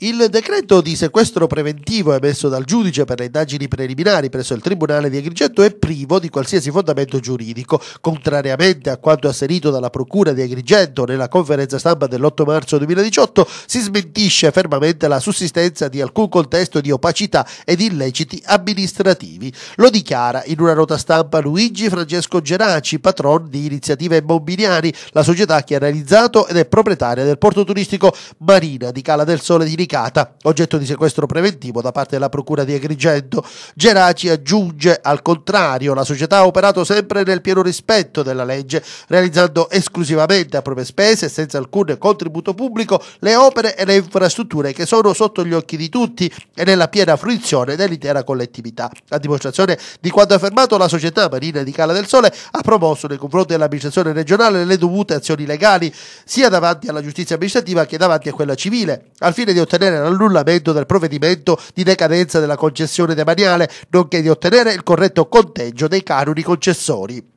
Il decreto di sequestro preventivo emesso dal giudice per le indagini preliminari presso il Tribunale di Agrigento è privo di qualsiasi fondamento giuridico, contrariamente a quanto asserito dalla Procura di Agrigento nella conferenza stampa dell'8 marzo 2018, si smentisce fermamente la sussistenza di alcun contesto di opacità ed illeciti amministrativi. Lo dichiara in una nota stampa Luigi Francesco Geraci, patron di Iniziative Immobiliari, la società che ha realizzato ed è proprietaria del porto turistico Marina di Cala del Sole di Nicchia comunicata, oggetto di sequestro preventivo da parte della Procura di Agrigento. Geraci aggiunge al contrario, la società ha operato sempre nel pieno rispetto della legge, realizzando esclusivamente a proprie spese e senza alcun contributo pubblico le opere e le infrastrutture che sono sotto gli occhi di tutti e nella piena fruizione dell'intera collettività. A dimostrazione di quanto affermato, la società Marina di Cala del Sole ha promosso nei confronti dell'amministrazione regionale le dovute azioni legali, sia davanti alla giustizia amministrativa che davanti a quella civile, al fine di ottenere ottenere l'annullamento del provvedimento di decadenza della concessione demaniale, nonché di ottenere il corretto conteggio dei canoni concessori.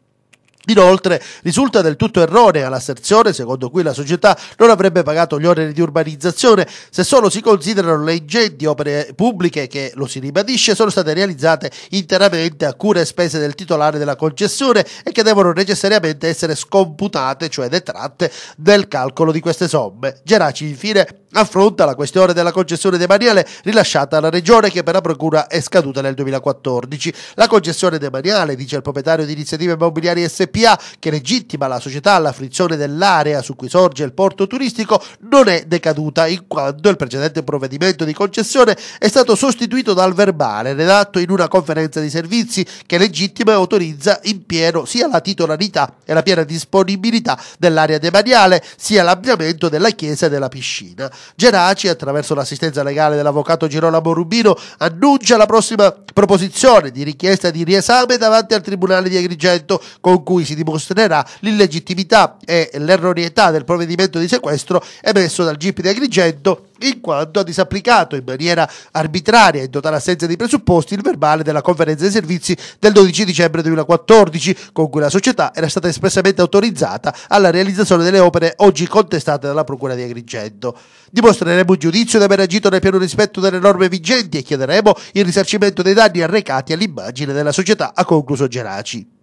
Inoltre risulta del tutto erronea l'asserzione secondo cui la società non avrebbe pagato gli oneri di urbanizzazione se solo si considerano le ingenti opere pubbliche che, lo si ribadisce, sono state realizzate interamente a cure e spese del titolare della concessione e che devono necessariamente essere scomputate, cioè detratte, del calcolo di queste somme. Geraci infine affronta la questione della concessione demaniale rilasciata alla regione che per la procura è scaduta nel 2014. La concessione demaniale, dice il proprietario di iniziative immobiliari SP, SPA che legittima la società alla frizione dell'area su cui sorge il porto turistico non è decaduta in quanto il precedente provvedimento di concessione è stato sostituito dal verbale redatto in una conferenza di servizi che legittima e autorizza in pieno sia la titolarità e la piena disponibilità dell'area demaniale sia l'ampliamento della chiesa e della piscina. Geraci, attraverso l'assistenza legale dell'avvocato Girolamo Rubino, annuncia la prossima proposizione di richiesta di riesame davanti al Tribunale di Agrigento con cui cui si dimostrerà l'illegittimità e l'erroneità del provvedimento di sequestro emesso dal GIP di Agrigento in quanto ha disapplicato in maniera arbitraria e in totale assenza di presupposti il verbale della conferenza dei servizi del 12 dicembre 2014 con cui la società era stata espressamente autorizzata alla realizzazione delle opere oggi contestate dalla Procura di Agrigento. Dimostreremo un giudizio di aver agito nel pieno rispetto delle norme vigenti e chiederemo il risarcimento dei danni arrecati all'immagine della società, ha concluso Geraci.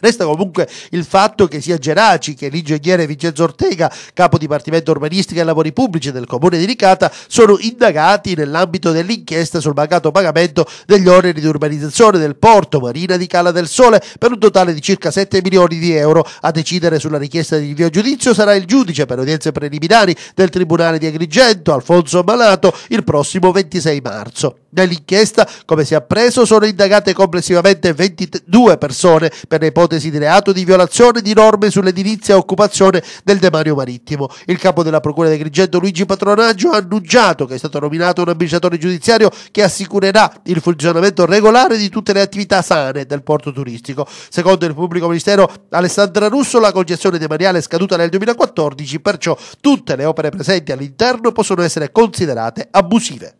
Resta comunque il fatto che sia Geraci che l'ingegnere Vincenzo Ortega, capo dipartimento urbanistica e lavori pubblici del comune di Ricata, sono indagati nell'ambito dell'inchiesta sul mancato pagamento degli oneri di urbanizzazione del porto Marina di Cala del Sole per un totale di circa 7 milioni di euro. A decidere sulla richiesta di rinvio a giudizio sarà il giudice per udienze preliminari del Tribunale di Agrigento, Alfonso Malato, il prossimo 26 marzo. Nell'inchiesta, come si è appreso, sono indagate complessivamente 22 persone per ipotesi di reato di violazione di norme sull'edilizia e occupazione del demanio marittimo. Il capo della Procura di Agrigento, Luigi Patronaggio, ha annunciato che è stato nominato un amministratore giudiziario che assicurerà il funzionamento regolare di tutte le attività sane del porto turistico. Secondo il pubblico ministero Alessandra Russo, la concessione demaniale è scaduta nel 2014, perciò tutte le opere presenti all'interno possono essere considerate abusive.